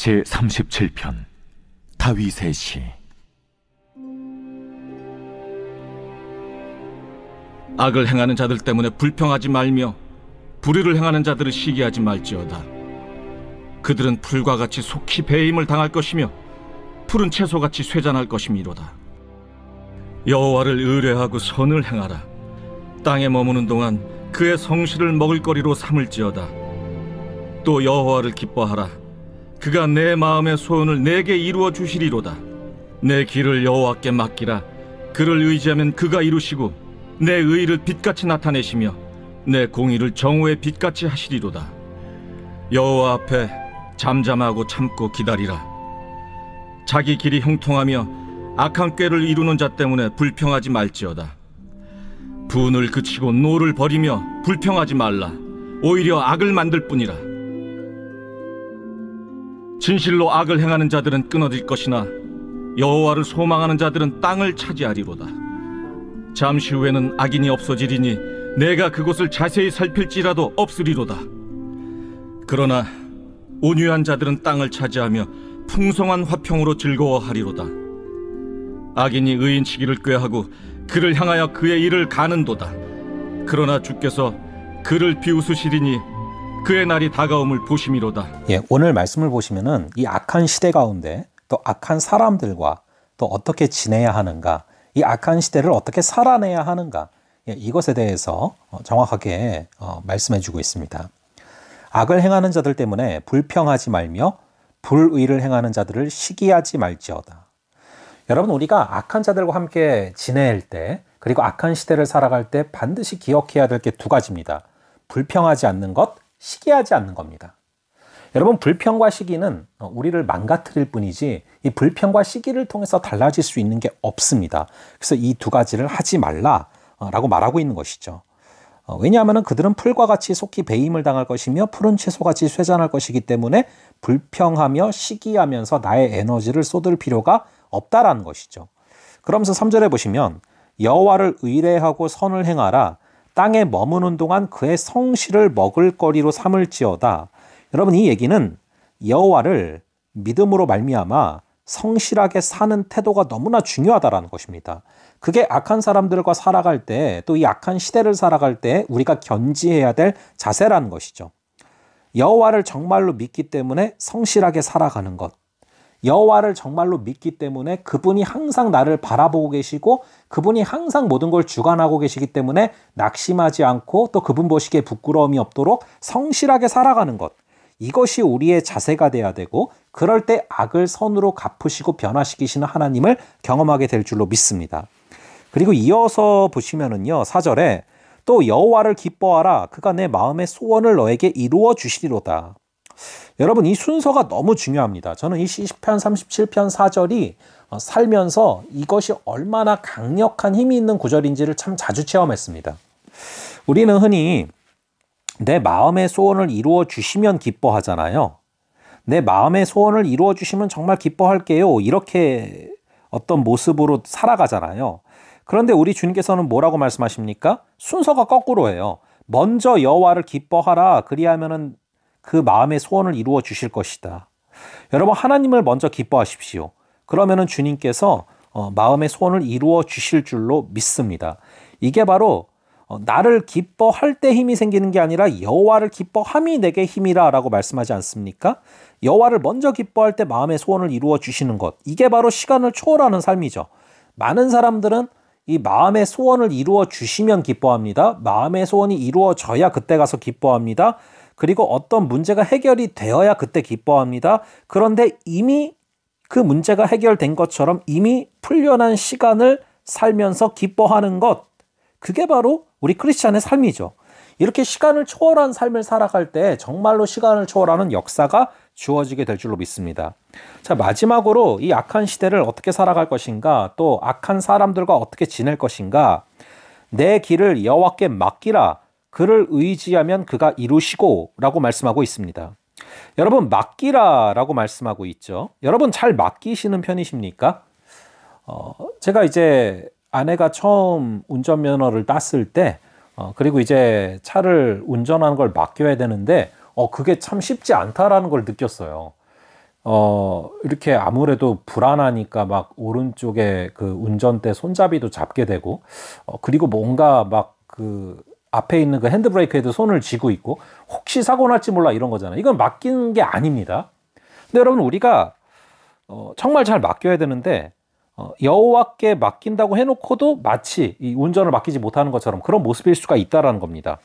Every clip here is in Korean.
제37편 다윗의 시 악을 행하는 자들 때문에 불평하지 말며 불의를 행하는 자들을 시기하지 말지어다 그들은 풀과 같이 속히 배임을 당할 것이며 푸른 채소같이 쇠잔할 것이미로다 여호와를 의뢰하고 선을 행하라 땅에 머무는 동안 그의 성실을 먹을거리로 삼을지어다 또 여호와를 기뻐하라 그가 내 마음의 소원을 내게 이루어 주시리로다. 내 길을 여호와께 맡기라. 그를 의지하면 그가 이루시고 내 의를 빛같이 나타내시며 내 공의를 정오의 빛같이 하시리로다. 여호와 앞에 잠잠하고 참고 기다리라. 자기 길이 형통하며 악한 꾀를 이루는 자 때문에 불평하지 말지어다. 분을 그치고 노를 버리며 불평하지 말라. 오히려 악을 만들 뿐이라. 진실로 악을 행하는 자들은 끊어질 것이나 여호와를 소망하는 자들은 땅을 차지하리로다. 잠시 후에는 악인이 없어지리니 내가 그곳을 자세히 살필지라도 없으리로다. 그러나 온유한 자들은 땅을 차지하며 풍성한 화평으로 즐거워하리로다. 악인이 의인 치기를 꾀하고 그를 향하여 그의 일을 가는도다. 그러나 주께서 그를 비웃으시리니 그의 날이 다가옴을 보시미로다 예, 오늘 말씀을 보시면은 이 악한 시대 가운데 또 악한 사람들과 또 어떻게 지내야 하는가, 이 악한 시대를 어떻게 살아내야 하는가, 예, 이것에 대해서 어, 정확하게 어, 말씀해주고 있습니다. 악을 행하는 자들 때문에 불평하지 말며 불의를 행하는 자들을 시기하지 말지어다. 여러분 우리가 악한 자들과 함께 지낼 때 그리고 악한 시대를 살아갈 때 반드시 기억해야 될 게 두 가지입니다. 불평하지 않는 것 시기하지 않는 겁니다. 여러분, 불평과 시기는 어, 우리를 망가뜨릴 뿐이지 이 불평과 시기를 통해서 달라질 수 있는 게 없습니다. 그래서 이 두 가지를 하지 말라라고 어, 말하고 있는 것이죠. 어, 왜냐하면 그들은 풀과 같이 속히 배임을 당할 것이며 푸른 채소같이 쇠잔할 것이기 때문에 불평하며 시기하면서 나의 에너지를 쏟을 필요가 없다라는 것이죠. 그러면서 3절에 보시면 여호와를 의뢰하고 선을 행하라 땅에 머무는 동안 그의 성실을 먹을 거리로 삼을지어다. 여러분 이 얘기는 여호와를 믿음으로 말미암아 성실하게 사는 태도가 너무나 중요하다라는 것입니다. 그게 악한 사람들과 살아갈 때 또 이 악한 시대를 살아갈 때 우리가 견지해야 될 자세라는 것이죠. 여호와를 정말로 믿기 때문에 성실하게 살아가는 것. 여호와를 정말로 믿기 때문에 그분이 항상 나를 바라보고 계시고 그분이 항상 모든 걸 주관하고 계시기 때문에 낙심하지 않고 또 그분 보시기에 부끄러움이 없도록 성실하게 살아가는 것. 이것이 우리의 자세가 돼야 되고 그럴 때 악을 선으로 갚으시고 변화시키시는 하나님을 경험하게 될 줄로 믿습니다. 그리고 이어서 보시면은요. 사절에 또 여호와를 기뻐하라 그가 내 마음의 소원을 너에게 이루어 주시리로다. 여러분 이 순서가 너무 중요합니다. 저는 이시0편 37편, 4절이 어, 살면서 이것이 얼마나 강력한 힘이 있는 구절인지를 참 자주 체험했습니다. 우리는 흔히 내 마음의 소원을 이루어 주시면 기뻐하잖아요. 내 마음의 소원을 이루어 주시면 정말 기뻐할게요. 이렇게 어떤 모습으로 살아가잖아요. 그런데 우리 주님께서는 뭐라고 말씀하십니까? 순서가 거꾸로예요. 먼저 여호와를 기뻐하라. 그리하면은 그 마음의 소원을 이루어 주실 것이다. 여러분 하나님을 먼저 기뻐하십시오. 그러면은 주님께서 어, 마음의 소원을 이루어 주실 줄로 믿습니다. 이게 바로 어, 나를 기뻐할 때 힘이 생기는 게 아니라 여호와를 기뻐함이 내게 힘이라라고 말씀하지 않습니까? 여호와를 먼저 기뻐할 때 마음의 소원을 이루어 주시는 것 이게 바로 시간을 초월하는 삶이죠. 많은 사람들은 이 마음의 소원을 이루어 주시면 기뻐합니다. 마음의 소원이 이루어져야 그때 가서 기뻐합니다. 그리고 어떤 문제가 해결이 되어야 그때 기뻐합니다. 그런데 이미 그 문제가 해결된 것처럼 이미 풀려난 시간을 살면서 기뻐하는 것. 그게 바로 우리 크리스찬의 삶이죠. 이렇게 시간을 초월한 삶을 살아갈 때 정말로 시간을 초월하는 역사가 주어지게 될 줄로 믿습니다. 자, 마지막으로 이 악한 시대를 어떻게 살아갈 것인가, 또 악한 사람들과 어떻게 지낼 것인가, 내 길을 여호와께 맡기라. 그를 의지하면 그가 이루시고 라고 말씀하고 있습니다. 여러분, 맡기라 라고 말씀하고 있죠. 여러분, 잘 맡기시는 편이십니까? 어, 제가 이제 아내가 처음 운전면허를 땄을 때, 어, 그리고 이제 차를 운전하는 걸 맡겨야 되는데, 어, 그게 참 쉽지 않다라는 걸 느꼈어요. 어, 이렇게 아무래도 불안하니까 막 오른쪽에 그 운전대 손잡이도 잡게 되고, 어, 그리고 뭔가 막그 앞에 있는 그 핸드브레이크에도 손을 쥐고 있고 혹시 사고 날지 몰라 이런 거잖아요. 이건 맡긴 게 아닙니다. 근데 여러분 우리가 어, 정말 잘 맡겨야 되는데 어, 여호와께 맡긴다고 해놓고도 마치 이 운전을 맡기지 못하는 것처럼 그런 모습일 수가 있다라는 겁니다.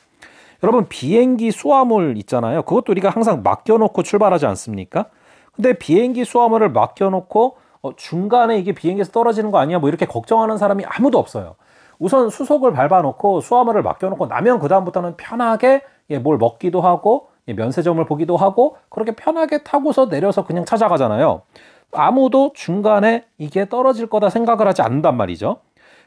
여러분 비행기 수화물 있잖아요. 그것도 우리가 항상 맡겨놓고 출발하지 않습니까? 근데 비행기 수화물을 맡겨놓고 어, 중간에 이게 비행기에서 떨어지는 거 아니야? 뭐 이렇게 걱정하는 사람이 아무도 없어요. 우선 수속을 밟아놓고 수화물을 맡겨놓고 나면 그 다음부터는 편하게 예, 뭘 먹기도 하고 예, 면세점을 보기도 하고 그렇게 편하게 타고서 내려서 그냥 찾아가잖아요. 아무도 중간에 이게 떨어질 거다 생각을 하지 않는단 말이죠.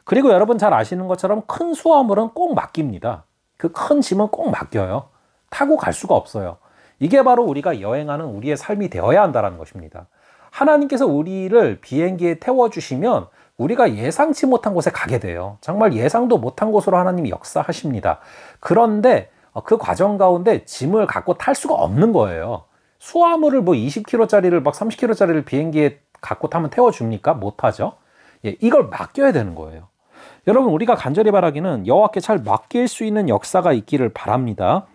그리고 여러분 잘 아시는 것처럼 큰 수화물은 꼭 맡깁니다. 그 큰 짐은 꼭 맡겨요. 타고 갈 수가 없어요. 이게 바로 우리가 여행하는 우리의 삶이 되어야 한다는 것입니다. 하나님께서 우리를 비행기에 태워주시면 우리가 예상치 못한 곳에 가게 돼요. 정말 예상도 못한 곳으로 하나님이 역사하십니다. 그런데 어, 그 과정 가운데 짐을 갖고 탈 수가 없는 거예요. 수화물을 뭐 20kg짜리를 막 30kg짜리를 비행기에 갖고 타면 태워줍니까? 못하죠. 예, 이걸 맡겨야 되는 거예요. 여러분 우리가 간절히 바라기는 여호와께 잘 맡길 수 있는 역사가 있기를 바랍니다.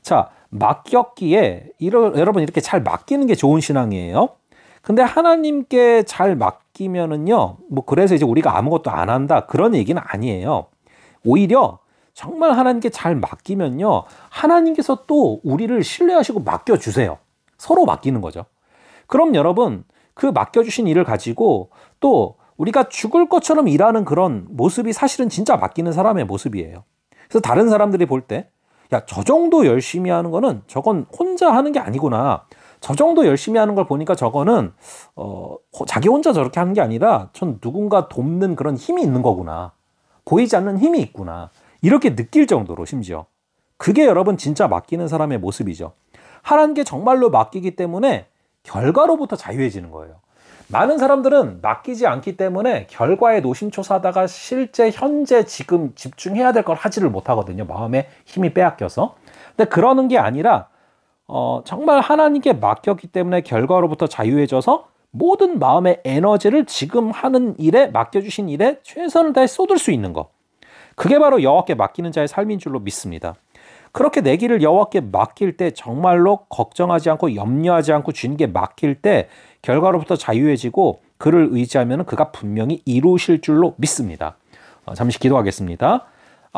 자 맡겼기에 이러, 여러분 이렇게 잘 맡기는 게 좋은 신앙이에요. 근데 하나님께 잘 맡기면은요, 뭐 그래서 이제 우리가 아무것도 안 한다 그런 얘기는 아니에요. 오히려 정말 하나님께 잘 맡기면요, 하나님께서 또 우리를 신뢰하시고 맡겨주세요. 서로 맡기는 거죠. 그럼 여러분, 그 맡겨주신 일을 가지고 또 우리가 죽을 것처럼 일하는 그런 모습이 사실은 진짜 맡기는 사람의 모습이에요. 그래서 다른 사람들이 볼 때, 야, 저 정도 열심히 하는 거는 저건 혼자 하는 게 아니구나. 저 정도 열심히 하는 걸 보니까 저거는 어, 자기 혼자 저렇게 하는 게 아니라 전 누군가 돕는 그런 힘이 있는 거구나. 보이지 않는 힘이 있구나. 이렇게 느낄 정도로 심지어. 그게 여러분 진짜 맡기는 사람의 모습이죠. 하라는 게 정말로 맡기기 때문에 결과로부터 자유해지는 거예요. 많은 사람들은 맡기지 않기 때문에 결과에 노심초사하다가 실제 현재 지금 집중해야 될 걸 하지를 못하거든요. 마음에 힘이 빼앗겨서. 근데 그러는 게 아니라 어, 정말 하나님께 맡겼기 때문에 결과로부터 자유해져서 모든 마음의 에너지를 지금 하는 일에 맡겨주신 일에 최선을 다해 쏟을 수 있는 것. 그게 바로 여호와께 맡기는 자의 삶인 줄로 믿습니다. 그렇게 내 길을 여호와께 맡길 때 정말로 걱정하지 않고 염려하지 않고 주님께 맡길 때 결과로부터 자유해지고 그를 의지하면 그가 분명히 이루실 줄로 믿습니다. 어, 잠시 기도하겠습니다.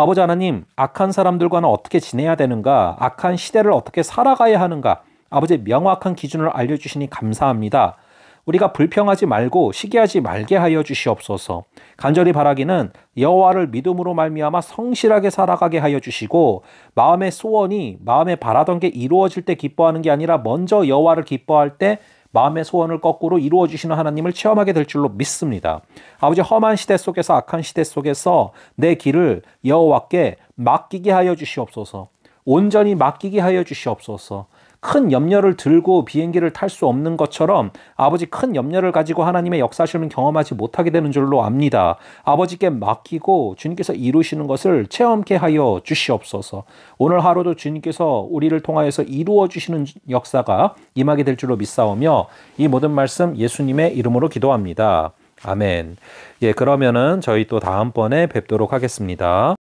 아버지 하나님, 악한 사람들과는 어떻게 지내야 되는가? 악한 시대를 어떻게 살아가야 하는가? 아버지 명확한 기준을 알려주시니 감사합니다. 우리가 불평하지 말고 시기하지 말게 하여 주시옵소서. 간절히 바라기는 여호와를 믿음으로 말미암아 성실하게 살아가게 하여 주시고 마음의 소원이 마음에 바라던 게 이루어질 때 기뻐하는 게 아니라 먼저 여호와를 기뻐할 때 마음의 소원을 거꾸로 이루어 주시는 하나님을 체험하게 될 줄로 믿습니다. 아버지 험한 시대 속에서 악한 시대 속에서 내 길을 여호와께 맡기게 하여 주시옵소서. 온전히 맡기게 하여 주시옵소서. 큰 염려를 들고 비행기를 탈 수 없는 것처럼 아버지 큰 염려를 가지고 하나님의 역사심을 경험하지 못하게 되는 줄로 압니다. 아버지께 맡기고 주님께서 이루시는 것을 체험케 하여 주시옵소서. 오늘 하루도 주님께서 우리를 통하여서 이루어 주시는 역사가 임하게 될 줄로 믿사오며 이 모든 말씀 예수님의 이름으로 기도합니다. 아멘. 예, 그러면은 저희 또 다음번에 뵙도록 하겠습니다.